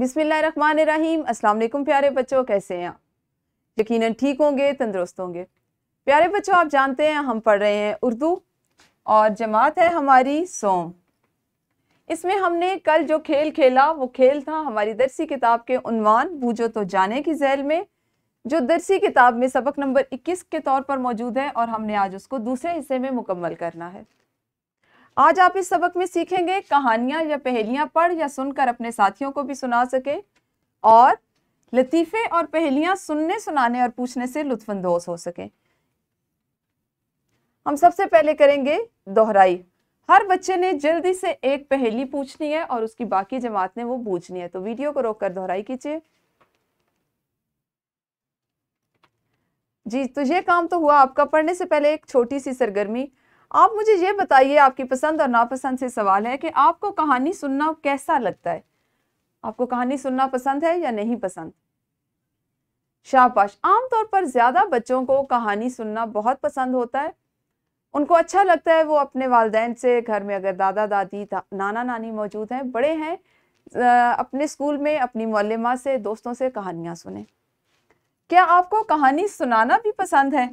बिसमीम अस्सलाम प्यारे बच्चों कैसे हैं आप यकीनन ठीक होंगे तंदुरुस्त होंगे प्यारे बच्चों आप जानते हैं हम पढ़ रहे हैं उर्दू और जमात है हमारी सोम इसमें हमने कल जो खेल खेला वो खेल था हमारी दरसी किताब के उनवान बूझो तो जाने की जैल में जो दरसी किताब में सबक नंबर इक्कीस के तौर पर मौजूद है और हमने आज उसको दूसरे हिस्से में मुकम्मल करना है आज आप इस सबक में सीखेंगे कहानियां या पहेलियां पढ़ या सुनकर अपने साथियों को भी सुना सके और लतीफ़े और पहेलियां सुनने सुनाने और पूछने से लुत्फानंदोज हो सके हम सबसे पहले करेंगे दोहराई हर बच्चे ने जल्दी से एक पहेली पूछनी है और उसकी बाकी जमात ने वो पूछनी है तो वीडियो को रोककर दोहराई कीजिए जी तो ये काम तो हुआ आपका पढ़ने से पहले एक छोटी सी सरगर्मी आप मुझे ये बताइए आपकी पसंद और नापसंद से सवाल है कि आपको कहानी सुनना कैसा लगता है आपको कहानी सुनना पसंद है या नहीं पसंद शाबाश आमतौर पर ज़्यादा बच्चों को कहानी सुनना बहुत पसंद होता है उनको अच्छा लगता है वो अपने वालदेन से घर में अगर दादा दादी दा, नाना नानी मौजूद हैं बड़े हैं अपने स्कूल में अपनी मौलमा से दोस्तों से कहानियाँ सुने क्या आपको कहानी सुनाना भी पसंद है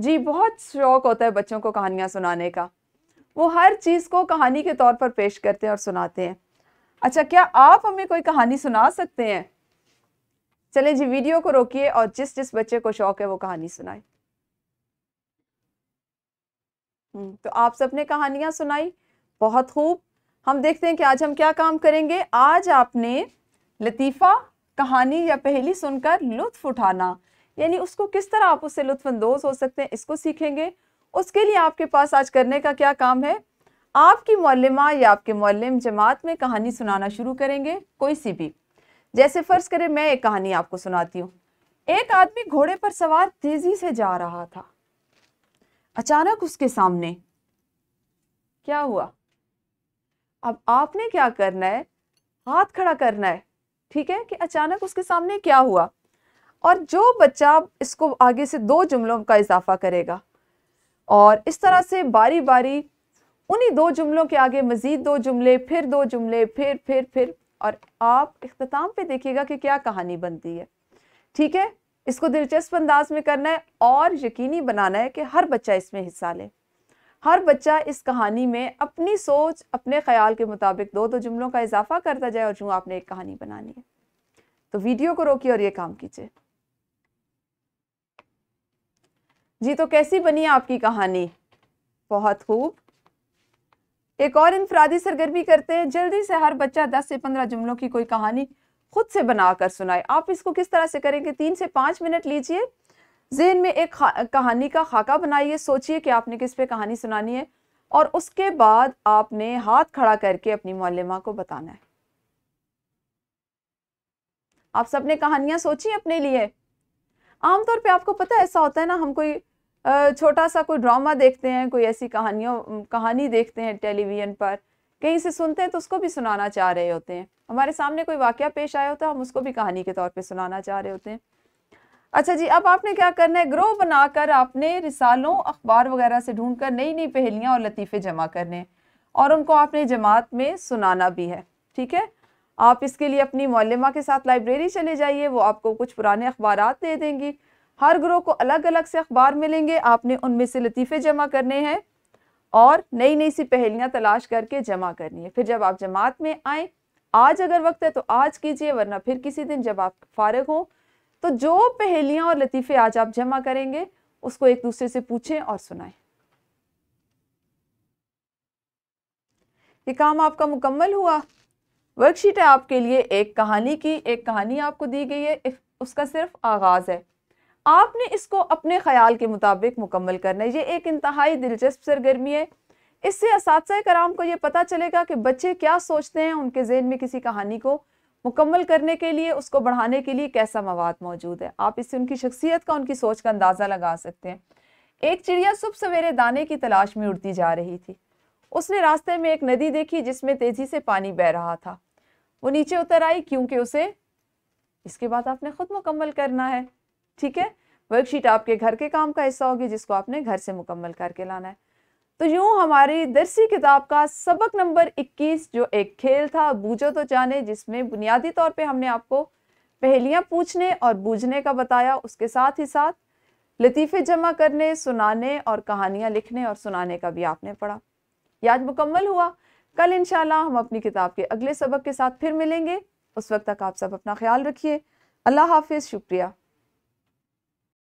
जी बहुत शौक होता है बच्चों को कहानियाँ सुनाने का वो हर चीज़ को कहानी के तौर पर पेश करते हैं और सुनाते हैं अच्छा क्या आप हमें कोई कहानी सुना सकते हैं चले जी वीडियो को रोकिए और जिस जिस बच्चे को शौक है वो कहानी सुनाए हम्म, तो आप सबने कहानियां सुनाई बहुत खूब हम देखते हैं कि आज हम क्या काम करेंगे आज आपने लतीफ़ा कहानी या पहली सुनकर लुत्फ उठाना यानी उसको किस तरह आप उससे लुत्फानंदोज हो सकते हैं इसको सीखेंगे उसके लिए आपके पास आज करने का क्या काम है आपकी मौलमा या आपके मौलम जमात में कहानी सुनाना शुरू करेंगे कोई सी भी जैसे फ़र्ज़ करें मैं एक कहानी आपको सुनाती हूँ एक आदमी घोड़े पर सवार तेज़ी से जा रहा था अचानक उसके सामने क्या हुआ अब आपने क्या करना है हाथ खड़ा करना है ठीक है कि अचानक उसके सामने क्या हुआ और जो बच्चा इसको आगे से दो जुमलों का इजाफा करेगा और इस तरह से बारी बारी उन्हीं दो जुमलों के आगे मज़ीद दो जुमले फिर दो जुमले फिर फिर फिर और आप इख्ताम पे देखिएगा कि क्या कहानी बनती है ठीक है इसको दिलचस्प अंदाज में करना है और यकीनी बनाना है कि हर बच्चा इसमें हिस्सा ले हर बच्चा इस कहानी में अपनी सोच अपने ख्याल के मुताबिक दो दो जुमलों का इजाफा करता जाए और जो आपने एक कहानी बनानी है तो वीडियो को रोकिए और ये काम कीजिए जी तो कैसी बनी आपकी कहानी बहुत खूब एक और इनफरादी सरगर्मी करते हैं जल्दी से हर बच्चा 10 से 15 जुमलों की कोई कहानी खुद से बनाकर सुनाए आप इसको किस तरह से करेंगे तीन से पांच मिनट लीजिए जेन में एक कहानी का खाका बनाइए सोचिए कि आपने किस पे कहानी सुनानी है और उसके बाद आपने हाथ खड़ा करके अपनी मौलमा को बताना है आप सबने कहानियां सोची अपने लिए आमतौर पे आपको पता है ऐसा होता है ना हम कोई छोटा सा कोई ड्रामा देखते हैं कोई ऐसी कहानियों कहानी देखते हैं टेलीविज़न पर कहीं से सुनते हैं तो उसको भी सुनाना चाह रहे होते हैं हमारे सामने कोई वाक्य पेश आया होता है हम उसको भी कहानी के तौर पर सुनाना चाह रहे होते हैं अच्छा जी अब आपने क्या करना है ग्रोह बनाकर आपने रिसालों अखबार वगैरह से ढूंढकर नई नई पहेलियाँ और लतीफ़े जमा करने और उनको आपने जमात में सुनाना भी है ठीक है आप इसके लिए अपनी मौलमा के साथ लाइब्रेरी चले जाइए वो आपको कुछ पुराने अखबार दे देंगी हर ग्रोह को अलग अलग से अखबार मिलेंगे आपने उनमें से लतीफ़े जमा करने हैं और नई नई सी पहेलियाँ तलाश करके जमा करनी है फिर जब आप जमात में आए आज अगर वक्त है तो आज कीजिए वरना फिर किसी दिन जब आप फारग हों तो जो पहेलियाँ और लतीफ़े आज आप जमा करेंगे उसको एक दूसरे से पूछें और सुनाएं ये काम आपका मुकम्मल हुआ वर्कशीट है आपके लिए एक कहानी की एक कहानी आपको दी गई है उसका सिर्फ आगाज़ है आपने इसको अपने ख्याल के मुताबिक मुकम्मल करना है ये एक इंतहाई दिलचस्प सरगर्मी है इससे इस कराम को ये पता चलेगा कि बच्चे क्या सोचते हैं उनके जहन में किसी कहानी को मुकम्मल करने के लिए उसको बढ़ाने के लिए कैसा मवाद मौजूद है आप इससे उनकी शख्सियत का उनकी सोच का अंदाज़ा लगा सकते हैं एक चिड़िया सुबह सवेरे दाने की तलाश में उड़ती जा रही थी उसने रास्ते में एक नदी देखी जिसमें तेज़ी से पानी बह रहा था वो नीचे उतर आई क्योंकि उसे इसके बाद आपने ख़ुद मुकम्मल करना है ठीक है वर्कशीट आपके घर के काम का हिस्सा होगी जिसको आपने घर से मुकम्मल करके लाना है तो यूँ हमारी दरसी किताब का सबक नंबर 21 जो एक खेल था बूझो तो जाने जिसमें बुनियादी तौर पे हमने आपको पहेलियां पूछने और बूझने का बताया उसके साथ ही साथ लतीफ़े जमा करने सुनाने और कहानियाँ लिखने और सुनाने का भी आपने पढ़ा यह आज मुकम्मल हुआ कल इन हम अपनी किताब के अगले सबक के साथ फिर मिलेंगे उस वक्त तक आप सब अपना ख्याल रखिए अल्लाह हाफिज़ शुक्रिया